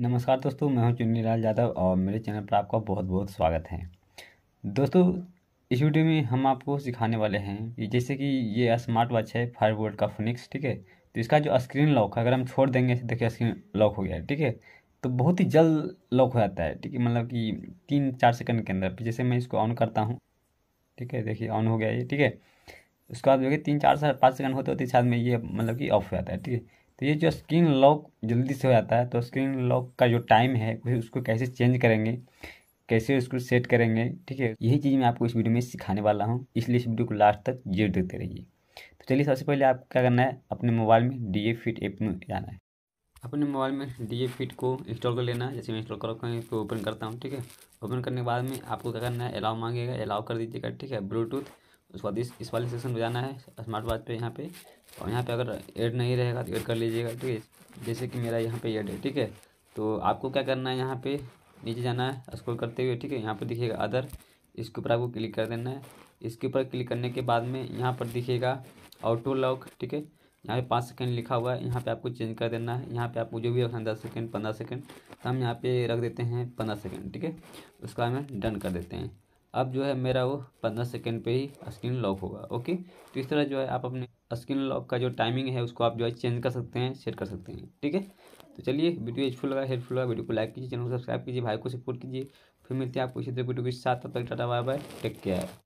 नमस्कार दोस्तों मैं हूं चुन्नी लाल यादव और मेरे चैनल पर आपका बहुत बहुत स्वागत है दोस्तों इस वीडियो में हम आपको सिखाने वाले हैं कि जैसे कि ये स्मार्ट वॉच है फाइव वोल्ट का फोनिक्स ठीक है तो इसका जो स्क्रीन लॉक है अगर हम छोड़ देंगे तो देखिए स्क्रीन लॉक हो गया ठीक है तो बहुत ही जल्द लॉक हो जाता है ठीक है मतलब कि तीन चार सेकंड के अंदर जैसे मैं इसको ऑन करता हूँ ठीक है देखिए ऑन हो गया ये ठीक है उसके बाद देखिए तीन चार पाँच सेकंड होते होते शायद में ये मतलब कि ऑफ हो जाता है ठीक है तो ये जो स्क्रीन लॉक जल्दी से हो जाता है तो स्क्रीन लॉक का जो टाइम है उसको कैसे चेंज करेंगे कैसे उसको सेट करेंगे ठीक है यही चीज़ मैं आपको इस वीडियो में सिखाने वाला हूँ इसलिए इस वीडियो को लास्ट तक जरूर देखते रहिए तो चलिए सबसे पहले आपको क्या करना है अपने मोबाइल में डी ए फिट ऐप में जाना है अपने मोबाइल में डी ए फिट को इंस्टॉल कर लेना है जैसे मैं इंस्टॉल करता इसको ओपन करता हूँ ठीक है ओपन करने के बाद में आपको क्या करना है अलाउ मांगेगा अलाउ कर दीजिएगा ठीक है ब्लूटूथ उसके बाद इस इस वाले सेक्शन में जाना है स्मार्ट वॉच पे यहाँ पे और यहाँ पे अगर ऐड नहीं रहेगा तो ऐड कर लीजिएगा ठीक है जैसे कि मेरा यहाँ पे ऐड है ठीक है तो आपको क्या करना है यहाँ पे नीचे जाना है स्क्रॉल करते हुए ठीक है यहाँ पर दिखेगा अदर इसके ऊपर आपको क्लिक कर देना है इसके ऊपर क्लिक करने के बाद में यहाँ पर दिखेगा ऑटो लॉक ठीक है यहाँ पे पाँच सेकेंड लिखा हुआ है यहाँ पे आपको चेंज कर देना है यहाँ पे आपको जो भी रखना है दस सेकेंड पंद्रह सेकेंड तो हम यहाँ पे रख देते हैं पंद्रह सेकेंड ठीक है उसका हमें डन कर देते हैं अब जो है मेरा वो पंद्रह सेकेंड पे ही स्क्रीन लॉक होगा ओके तो इस तरह जो है आप अपने स्क्रीन लॉक का जो टाइमिंग है उसको आप जो है चेंज कर सकते हैं सेट कर सकते हैं ठीक है तो चलिए वीडियो यूजफुल लगा हेल्पफुल लगा वीडियो को लाइक कीजिए चैनल को सब्सक्राइब कीजिए भाई को सपोर्ट कीजिए फिर मिलते हैं आपको इसी तरह वीडियो के साथ तब तक tata bye bye take care